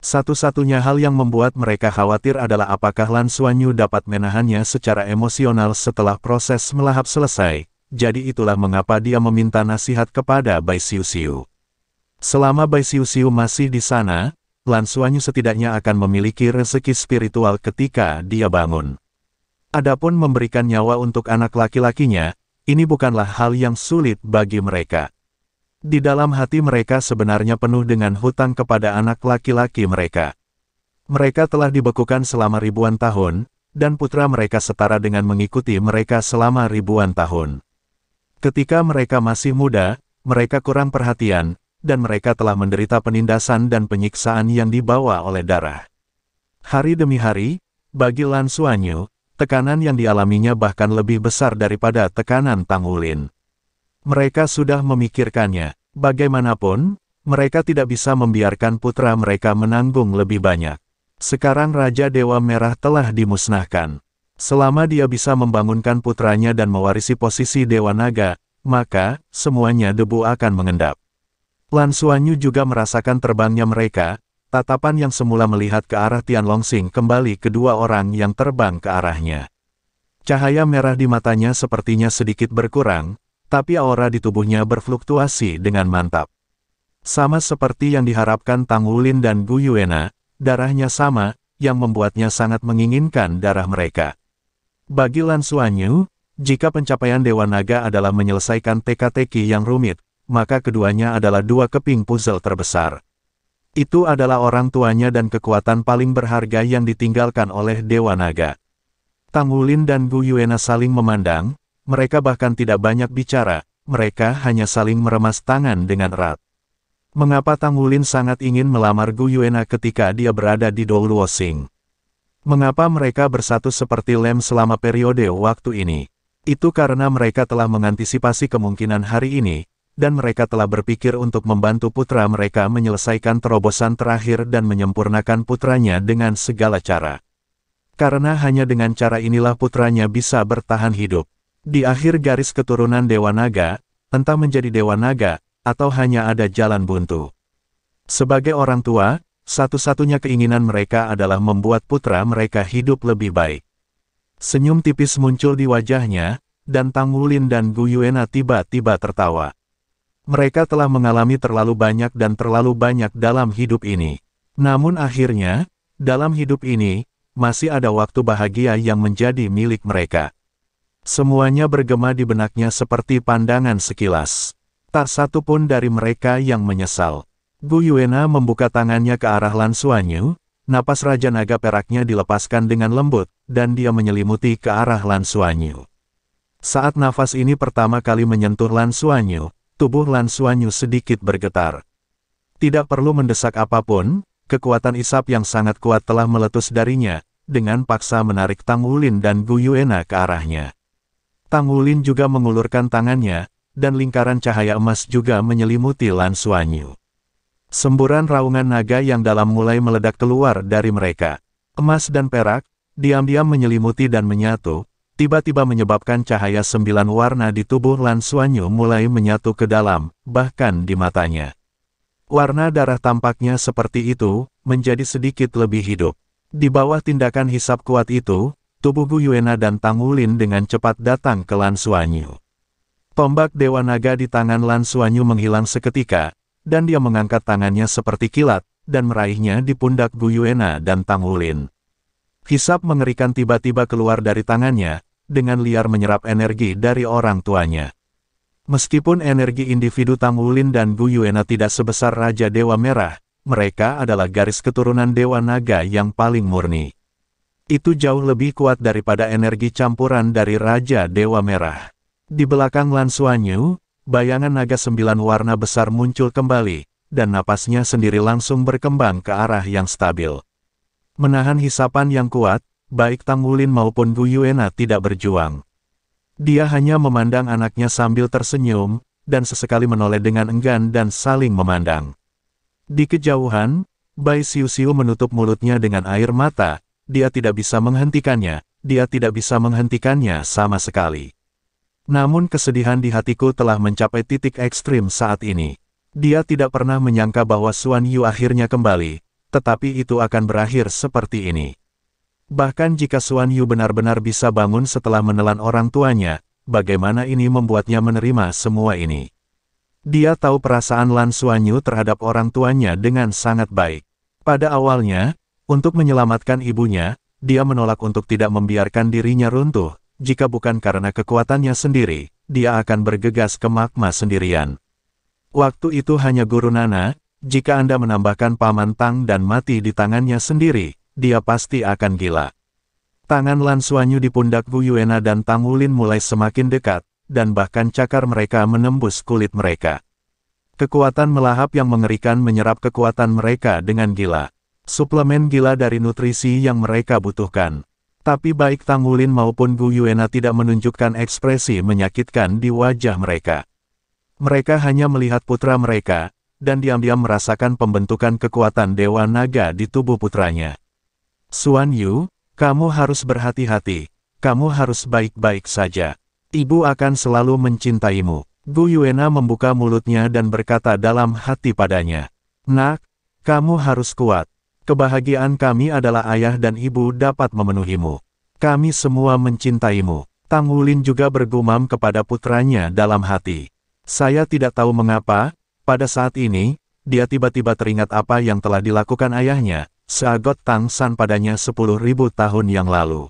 Satu-satunya hal yang membuat mereka khawatir adalah apakah Lan Suanyu dapat menahannya secara emosional setelah proses melahap selesai, jadi itulah mengapa dia meminta nasihat kepada Bai Siu Siu. Selama Bai Siu Siu masih di sana, Lan Suanyu setidaknya akan memiliki rezeki spiritual ketika dia bangun. Adapun memberikan nyawa untuk anak laki-lakinya, ini bukanlah hal yang sulit bagi mereka. Di dalam hati mereka sebenarnya penuh dengan hutang kepada anak laki-laki mereka. Mereka telah dibekukan selama ribuan tahun, dan putra mereka setara dengan mengikuti mereka selama ribuan tahun. Ketika mereka masih muda, mereka kurang perhatian, dan mereka telah menderita penindasan dan penyiksaan yang dibawa oleh darah. Hari demi hari, bagi Lan Suanyu, tekanan yang dialaminya bahkan lebih besar daripada tekanan Tangulin. Mereka sudah memikirkannya, bagaimanapun, mereka tidak bisa membiarkan putra mereka menanggung lebih banyak. Sekarang Raja Dewa Merah telah dimusnahkan. Selama dia bisa membangunkan putranya dan mewarisi posisi Dewa Naga, maka, semuanya debu akan mengendap. Lan Suanyu juga merasakan terbangnya mereka, tatapan yang semula melihat ke arah Tianlongxing kembali kedua orang yang terbang ke arahnya. Cahaya merah di matanya sepertinya sedikit berkurang, tapi aura di tubuhnya berfluktuasi dengan mantap. Sama seperti yang diharapkan Tang Wulin dan Gu Yuena, darahnya sama, yang membuatnya sangat menginginkan darah mereka. Bagi Lan Suanyu, jika pencapaian Dewa Naga adalah menyelesaikan teka-teki yang rumit, maka keduanya adalah dua keping puzzle terbesar. Itu adalah orang tuanya dan kekuatan paling berharga yang ditinggalkan oleh Dewa Naga. Tang Wulin dan Gu Yuena saling memandang, mereka bahkan tidak banyak bicara, mereka hanya saling meremas tangan dengan erat. Mengapa Tang Wulin sangat ingin melamar Gu Yuena ketika dia berada di Sing? Mengapa mereka bersatu seperti lem selama periode waktu ini? Itu karena mereka telah mengantisipasi kemungkinan hari ini, dan mereka telah berpikir untuk membantu putra mereka menyelesaikan terobosan terakhir dan menyempurnakan putranya dengan segala cara. Karena hanya dengan cara inilah putranya bisa bertahan hidup. Di akhir garis keturunan Dewa Naga, entah menjadi Dewa Naga, atau hanya ada jalan buntu. Sebagai orang tua, satu-satunya keinginan mereka adalah membuat putra mereka hidup lebih baik. Senyum tipis muncul di wajahnya, dan Tang Wulin dan Gu Yuena tiba-tiba tertawa. Mereka telah mengalami terlalu banyak dan terlalu banyak dalam hidup ini. Namun akhirnya, dalam hidup ini, masih ada waktu bahagia yang menjadi milik mereka. Semuanya bergema di benaknya seperti pandangan sekilas. Tak satu pun dari mereka yang menyesal. Gu Yuena membuka tangannya ke arah Lan Suanyu, napas Raja Naga peraknya dilepaskan dengan lembut, dan dia menyelimuti ke arah Lan Suanyu. Saat nafas ini pertama kali menyentuh Lan Suanyu, tubuh Lan Suanyu sedikit bergetar. Tidak perlu mendesak apapun, kekuatan isap yang sangat kuat telah meletus darinya, dengan paksa menarik Tang Wulin dan Gu Yuena ke arahnya. Tang Wulin juga mengulurkan tangannya, dan lingkaran cahaya emas juga menyelimuti Lan Suanyu. Semburan raungan naga yang dalam mulai meledak keluar dari mereka. Emas dan perak, diam-diam menyelimuti dan menyatu, tiba-tiba menyebabkan cahaya sembilan warna di tubuh Lan Suanyu mulai menyatu ke dalam, bahkan di matanya. Warna darah tampaknya seperti itu, menjadi sedikit lebih hidup. Di bawah tindakan hisap kuat itu, tubuh Gu Yuena dan Tang Wulin dengan cepat datang ke Lan Suanyu. Tombak Dewa Naga di tangan Lan Suanyu menghilang seketika, dan dia mengangkat tangannya seperti kilat, dan meraihnya di pundak Gu Yuena dan Tang Wulin. Hisap mengerikan tiba-tiba keluar dari tangannya, dengan liar menyerap energi dari orang tuanya. Meskipun energi individu Tang Wulin dan Yuena tidak sebesar Raja Dewa Merah, mereka adalah garis keturunan Dewa Naga yang paling murni. Itu jauh lebih kuat daripada energi campuran dari Raja Dewa Merah. Di belakang Lan Suanyu, bayangan naga sembilan warna besar muncul kembali, dan napasnya sendiri langsung berkembang ke arah yang stabil. Menahan hisapan yang kuat, baik Tang Wulin maupun Gu Yuena tidak berjuang. Dia hanya memandang anaknya sambil tersenyum, dan sesekali menoleh dengan enggan dan saling memandang. Di kejauhan, Bai Siu Siu menutup mulutnya dengan air mata, dia tidak bisa menghentikannya, dia tidak bisa menghentikannya sama sekali. Namun kesedihan di hatiku telah mencapai titik ekstrim saat ini. Dia tidak pernah menyangka bahwa Suan Yu akhirnya kembali, tetapi itu akan berakhir seperti ini. Bahkan jika Suan Yu benar-benar bisa bangun setelah menelan orang tuanya, bagaimana ini membuatnya menerima semua ini? Dia tahu perasaan Lan Suan Yu terhadap orang tuanya dengan sangat baik. Pada awalnya, untuk menyelamatkan ibunya, dia menolak untuk tidak membiarkan dirinya runtuh, jika bukan karena kekuatannya sendiri, dia akan bergegas ke magma sendirian. Waktu itu hanya guru Nana, jika Anda menambahkan paman Tang dan mati di tangannya sendiri, dia pasti akan gila. Tangan Lan Suanyu di pundak Gu Yuena dan Tang Wulin mulai semakin dekat, dan bahkan cakar mereka menembus kulit mereka. Kekuatan melahap yang mengerikan menyerap kekuatan mereka dengan gila. Suplemen gila dari nutrisi yang mereka butuhkan. Tapi baik Tang Wulin maupun Gu Yuena tidak menunjukkan ekspresi menyakitkan di wajah mereka. Mereka hanya melihat putra mereka, dan diam-diam merasakan pembentukan kekuatan Dewa Naga di tubuh putranya. Suan Yu, kamu harus berhati-hati. Kamu harus baik-baik saja. Ibu akan selalu mencintaimu. Gu Yuena membuka mulutnya dan berkata dalam hati padanya. Nak, kamu harus kuat. Kebahagiaan kami adalah ayah dan ibu dapat memenuhimu. Kami semua mencintaimu. Tang Wulin juga bergumam kepada putranya dalam hati. Saya tidak tahu mengapa, pada saat ini, dia tiba-tiba teringat apa yang telah dilakukan ayahnya, Seagot Tang San padanya 10.000 tahun yang lalu.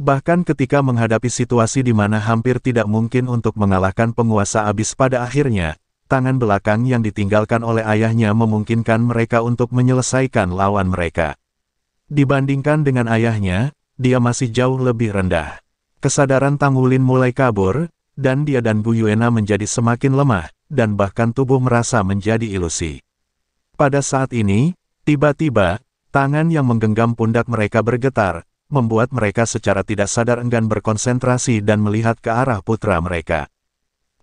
Bahkan ketika menghadapi situasi di mana hampir tidak mungkin untuk mengalahkan penguasa abis pada akhirnya, tangan belakang yang ditinggalkan oleh ayahnya memungkinkan mereka untuk menyelesaikan lawan mereka. Dibandingkan dengan ayahnya, dia masih jauh lebih rendah. Kesadaran Tang Wulin mulai kabur, dan dia dan Bu Yuena menjadi semakin lemah, dan bahkan tubuh merasa menjadi ilusi. Pada saat ini, tiba-tiba, tangan yang menggenggam pundak mereka bergetar, membuat mereka secara tidak sadar enggan berkonsentrasi dan melihat ke arah putra mereka.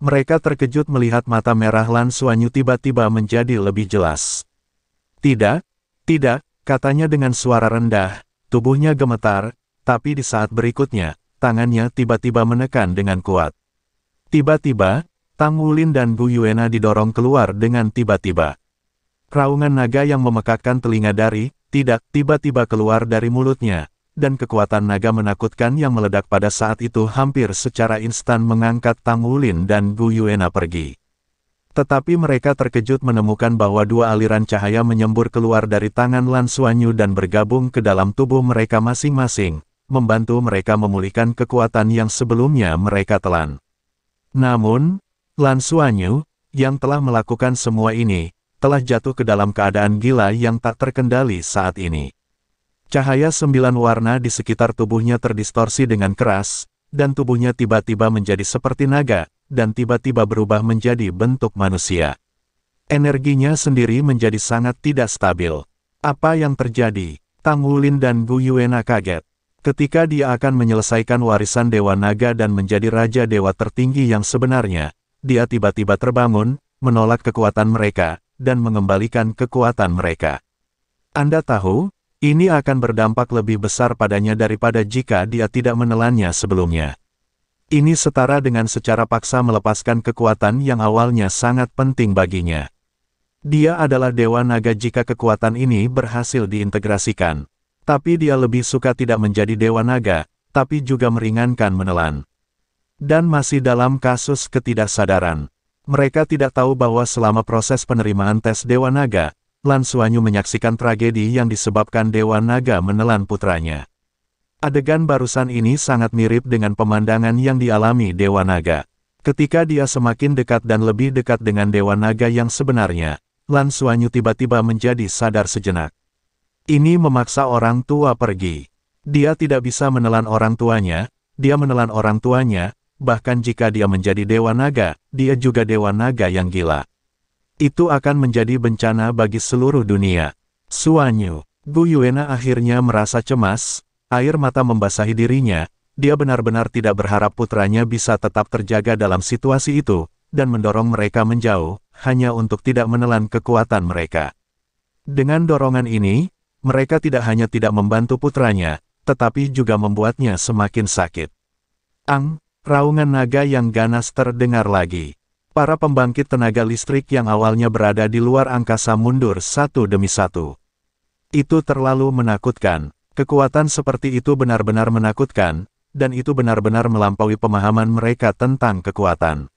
Mereka terkejut melihat mata merah Lan Suanyu tiba-tiba menjadi lebih jelas. Tidak, tidak, katanya dengan suara rendah, tubuhnya gemetar, tapi di saat berikutnya, tangannya tiba-tiba menekan dengan kuat. Tiba-tiba, Tang Wulin dan Bu Yuena didorong keluar dengan tiba-tiba. Raungan naga yang memekakkan telinga dari, tidak, tiba-tiba keluar dari mulutnya, dan kekuatan naga menakutkan yang meledak pada saat itu hampir secara instan mengangkat Tang Wulin dan Bu Yuena pergi. Tetapi mereka terkejut menemukan bahwa dua aliran cahaya menyembur keluar dari tangan Lan Suanyu dan bergabung ke dalam tubuh mereka masing-masing, membantu mereka memulihkan kekuatan yang sebelumnya mereka telan. Namun, Lan Suanyu, yang telah melakukan semua ini, telah jatuh ke dalam keadaan gila yang tak terkendali saat ini. Cahaya sembilan warna di sekitar tubuhnya terdistorsi dengan keras, dan tubuhnya tiba-tiba menjadi seperti naga, dan tiba-tiba berubah menjadi bentuk manusia. Energinya sendiri menjadi sangat tidak stabil. Apa yang terjadi? Tang Wulin dan Gu Yuena kaget. Ketika dia akan menyelesaikan warisan Dewa Naga dan menjadi Raja Dewa tertinggi yang sebenarnya, dia tiba-tiba terbangun, menolak kekuatan mereka, dan mengembalikan kekuatan mereka. Anda tahu, ini akan berdampak lebih besar padanya daripada jika dia tidak menelannya sebelumnya. Ini setara dengan secara paksa melepaskan kekuatan yang awalnya sangat penting baginya. Dia adalah dewa naga jika kekuatan ini berhasil diintegrasikan. Tapi dia lebih suka tidak menjadi dewa naga, tapi juga meringankan menelan dan masih dalam kasus ketidaksadaran. Mereka tidak tahu bahwa selama proses penerimaan tes Dewa Naga, Lan Suanyu menyaksikan tragedi yang disebabkan Dewa Naga menelan putranya. Adegan barusan ini sangat mirip dengan pemandangan yang dialami Dewa Naga. Ketika dia semakin dekat dan lebih dekat dengan Dewa Naga yang sebenarnya, Lan Suanyu tiba-tiba menjadi sadar sejenak. Ini memaksa orang tua pergi. Dia tidak bisa menelan orang tuanya, dia menelan orang tuanya, bahkan jika dia menjadi dewa naga, dia juga dewa naga yang gila. Itu akan menjadi bencana bagi seluruh dunia. Suanyu, Gu Yuena akhirnya merasa cemas, air mata membasahi dirinya, dia benar-benar tidak berharap putranya bisa tetap terjaga dalam situasi itu, dan mendorong mereka menjauh, hanya untuk tidak menelan kekuatan mereka. Dengan dorongan ini, mereka tidak hanya tidak membantu putranya, tetapi juga membuatnya semakin sakit. Ang, Raungan naga yang ganas terdengar lagi. Para pembangkit tenaga listrik yang awalnya berada di luar angkasa mundur satu demi satu. Itu terlalu menakutkan. Kekuatan seperti itu benar-benar menakutkan, dan itu benar-benar melampaui pemahaman mereka tentang kekuatan.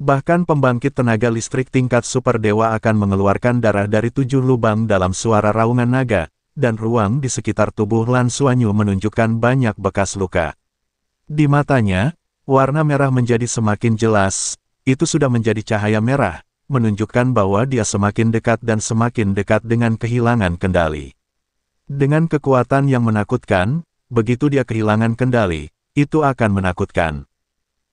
Bahkan pembangkit tenaga listrik tingkat super dewa akan mengeluarkan darah dari tujuh lubang dalam suara raungan naga, dan ruang di sekitar tubuh Lan Suanyu menunjukkan banyak bekas luka. Di matanya, Warna merah menjadi semakin jelas, itu sudah menjadi cahaya merah, menunjukkan bahwa dia semakin dekat dan semakin dekat dengan kehilangan kendali. Dengan kekuatan yang menakutkan, begitu dia kehilangan kendali, itu akan menakutkan.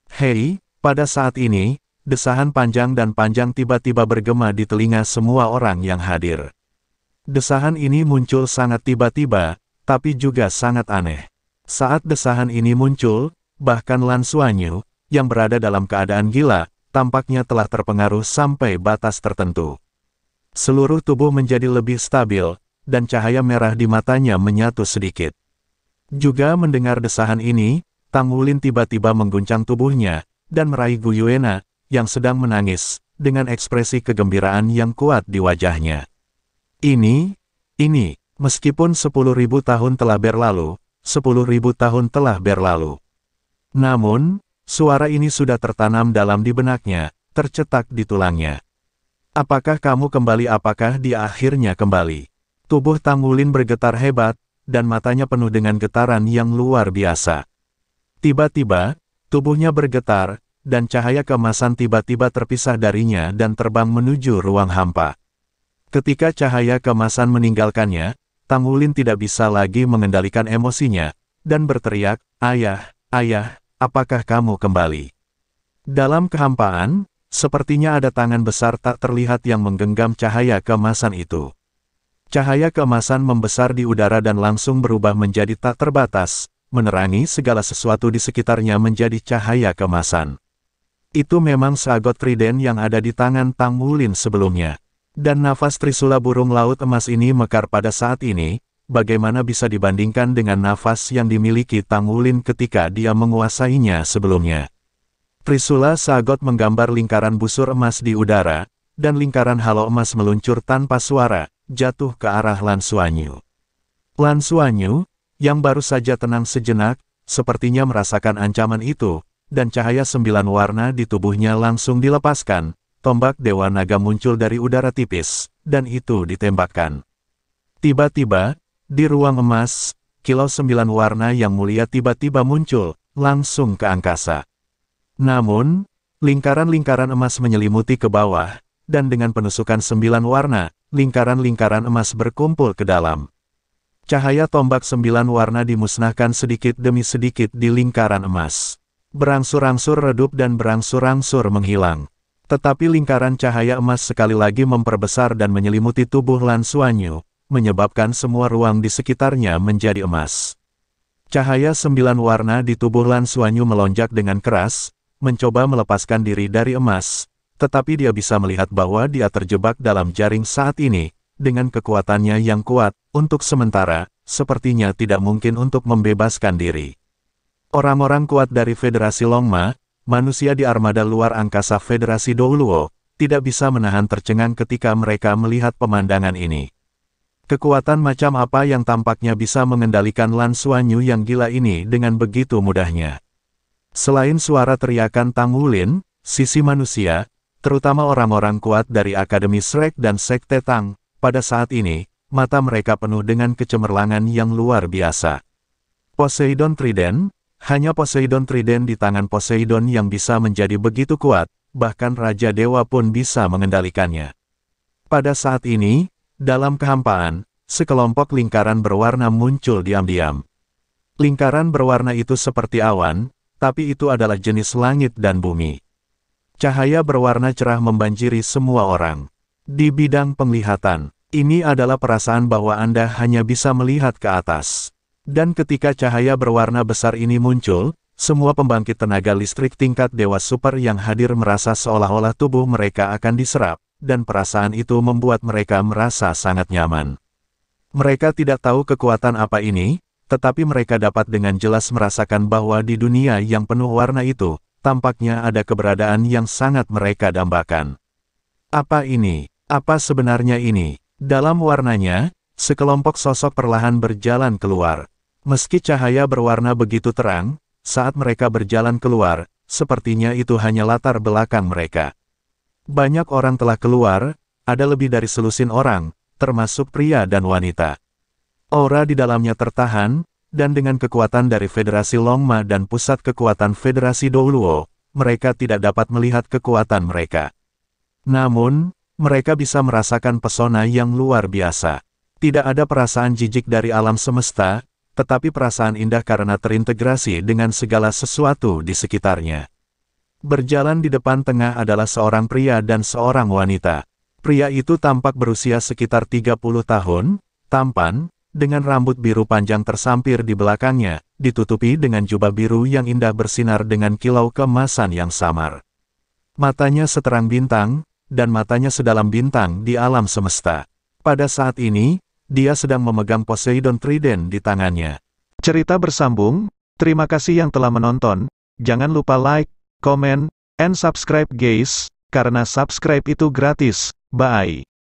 Hei, pada saat ini, desahan panjang dan panjang tiba-tiba bergema di telinga semua orang yang hadir. Desahan ini muncul sangat tiba-tiba, tapi juga sangat aneh. Saat desahan ini muncul, Bahkan Lan Suanyu, yang berada dalam keadaan gila, tampaknya telah terpengaruh sampai batas tertentu. Seluruh tubuh menjadi lebih stabil, dan cahaya merah di matanya menyatu sedikit. Juga mendengar desahan ini, Tang Wulin tiba-tiba mengguncang tubuhnya, dan meraih Yuena, yang sedang menangis, dengan ekspresi kegembiraan yang kuat di wajahnya. Ini, ini, meskipun ribu tahun telah berlalu, sepuluh ribu tahun telah berlalu. Namun, suara ini sudah tertanam dalam di benaknya, tercetak di tulangnya. Apakah kamu kembali apakah di akhirnya kembali? Tubuh Tangulin bergetar hebat, dan matanya penuh dengan getaran yang luar biasa. Tiba-tiba, tubuhnya bergetar, dan cahaya kemasan tiba-tiba terpisah darinya dan terbang menuju ruang hampa. Ketika cahaya kemasan meninggalkannya, Tangulin tidak bisa lagi mengendalikan emosinya, dan berteriak, Ayah, Ayah, apakah kamu kembali? Dalam kehampaan, sepertinya ada tangan besar tak terlihat yang menggenggam cahaya kemasan itu. Cahaya kemasan membesar di udara dan langsung berubah menjadi tak terbatas, menerangi segala sesuatu di sekitarnya menjadi cahaya kemasan. Itu memang seagot trident yang ada di tangan Tang Mulin sebelumnya. Dan nafas trisula burung laut emas ini mekar pada saat ini, bagaimana bisa dibandingkan dengan nafas yang dimiliki Tang Wulin ketika dia menguasainya sebelumnya. Trisula Sagot menggambar lingkaran busur emas di udara, dan lingkaran halo emas meluncur tanpa suara, jatuh ke arah Lan Suanyu. Lan Suanyu, yang baru saja tenang sejenak, sepertinya merasakan ancaman itu, dan cahaya sembilan warna di tubuhnya langsung dilepaskan, tombak Dewa Naga muncul dari udara tipis, dan itu ditembakkan. Tiba-tiba, di ruang emas, kilau sembilan warna yang mulia tiba-tiba muncul, langsung ke angkasa. Namun, lingkaran-lingkaran emas menyelimuti ke bawah, dan dengan penusukan sembilan warna, lingkaran-lingkaran emas berkumpul ke dalam. Cahaya tombak sembilan warna dimusnahkan sedikit demi sedikit di lingkaran emas. Berangsur-angsur redup dan berangsur-angsur menghilang. Tetapi lingkaran cahaya emas sekali lagi memperbesar dan menyelimuti tubuh Lan Suanyu, menyebabkan semua ruang di sekitarnya menjadi emas. Cahaya sembilan warna di tubuh Lan Suanyu melonjak dengan keras, mencoba melepaskan diri dari emas, tetapi dia bisa melihat bahwa dia terjebak dalam jaring saat ini, dengan kekuatannya yang kuat, untuk sementara, sepertinya tidak mungkin untuk membebaskan diri. Orang-orang kuat dari Federasi Longma, manusia di armada luar angkasa Federasi Douluo, tidak bisa menahan tercengang ketika mereka melihat pemandangan ini. Kekuatan macam apa yang tampaknya bisa mengendalikan Lan Suanyu yang gila ini dengan begitu mudahnya. Selain suara teriakan Tang Wulin, sisi manusia, terutama orang-orang kuat dari Akademi Shrek dan Sekte Tang, pada saat ini, mata mereka penuh dengan kecemerlangan yang luar biasa. Poseidon Trident, hanya Poseidon Trident di tangan Poseidon yang bisa menjadi begitu kuat, bahkan Raja Dewa pun bisa mengendalikannya. Pada saat ini, dalam kehampaan, sekelompok lingkaran berwarna muncul diam-diam. Lingkaran berwarna itu seperti awan, tapi itu adalah jenis langit dan bumi. Cahaya berwarna cerah membanjiri semua orang. Di bidang penglihatan, ini adalah perasaan bahwa Anda hanya bisa melihat ke atas. Dan ketika cahaya berwarna besar ini muncul, semua pembangkit tenaga listrik tingkat dewa super yang hadir merasa seolah-olah tubuh mereka akan diserap, dan perasaan itu membuat mereka merasa sangat nyaman. Mereka tidak tahu kekuatan apa ini, tetapi mereka dapat dengan jelas merasakan bahwa di dunia yang penuh warna itu, tampaknya ada keberadaan yang sangat mereka dambakan. Apa ini? Apa sebenarnya ini? Dalam warnanya, sekelompok sosok perlahan berjalan keluar. Meski cahaya berwarna begitu terang, saat mereka berjalan keluar, sepertinya itu hanya latar belakang mereka. Banyak orang telah keluar, ada lebih dari selusin orang, termasuk pria dan wanita. Aura di dalamnya tertahan, dan dengan kekuatan dari Federasi Longma dan pusat kekuatan Federasi Douluo, mereka tidak dapat melihat kekuatan mereka. Namun, mereka bisa merasakan pesona yang luar biasa. Tidak ada perasaan jijik dari alam semesta, tetapi perasaan indah karena terintegrasi dengan segala sesuatu di sekitarnya. Berjalan di depan tengah adalah seorang pria dan seorang wanita. Pria itu tampak berusia sekitar 30 tahun, tampan, dengan rambut biru panjang tersampir di belakangnya, ditutupi dengan jubah biru yang indah bersinar dengan kilau kemasan yang samar. Matanya seterang bintang, dan matanya sedalam bintang di alam semesta. Pada saat ini, dia sedang memegang Poseidon Trident di tangannya. Cerita bersambung, terima kasih yang telah menonton, jangan lupa like, comment, and subscribe guys, karena subscribe itu gratis. Bye.